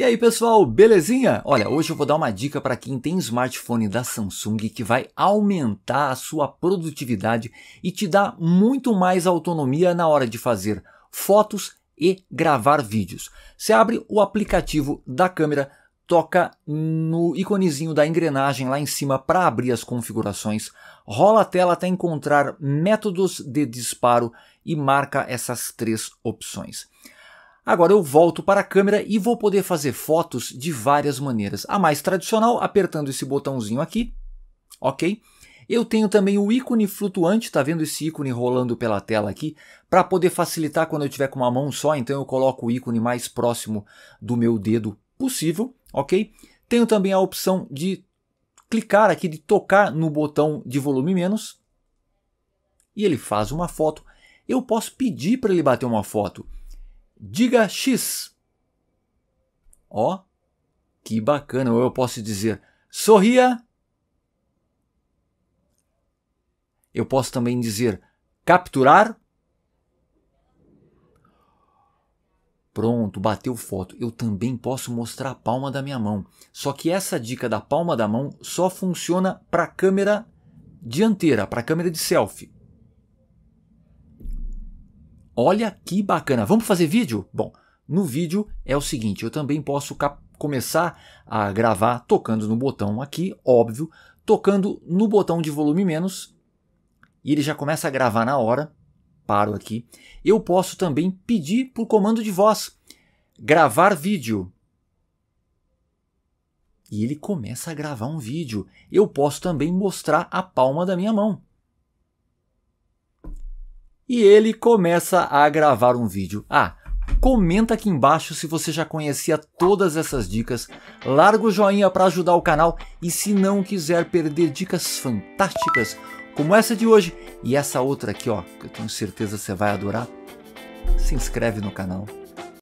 E aí pessoal, belezinha? Olha, hoje eu vou dar uma dica para quem tem smartphone da Samsung que vai aumentar a sua produtividade e te dar muito mais autonomia na hora de fazer fotos e gravar vídeos. Você abre o aplicativo da câmera, toca no iconezinho da engrenagem lá em cima para abrir as configurações, rola a tela até encontrar métodos de disparo e marca essas três opções. Agora eu volto para a câmera e vou poder fazer fotos de várias maneiras. A mais tradicional, apertando esse botãozinho aqui, ok? Eu tenho também o ícone flutuante, tá vendo esse ícone rolando pela tela aqui? Para poder facilitar quando eu tiver com uma mão só, então eu coloco o ícone mais próximo do meu dedo possível, ok? Tenho também a opção de clicar aqui, de tocar no botão de volume menos, e ele faz uma foto. Eu posso pedir para ele bater uma foto. Diga X. Ó, oh, que bacana. Ou eu posso dizer sorria. Eu posso também dizer capturar. Pronto, bateu foto. Eu também posso mostrar a palma da minha mão. Só que essa dica da palma da mão só funciona para a câmera dianteira, para a câmera de selfie. Olha que bacana. Vamos fazer vídeo? Bom, no vídeo é o seguinte, eu também posso começar a gravar tocando no botão aqui, óbvio, tocando no botão de volume menos e ele já começa a gravar na hora. Paro aqui. Eu posso também pedir por comando de voz gravar vídeo. E ele começa a gravar um vídeo. Eu posso também mostrar a palma da minha mão e ele começa a gravar um vídeo. Ah, comenta aqui embaixo se você já conhecia todas essas dicas, larga o joinha para ajudar o canal e se não quiser perder dicas fantásticas como essa de hoje e essa outra aqui, ó, que eu tenho certeza você vai adorar, se inscreve no canal.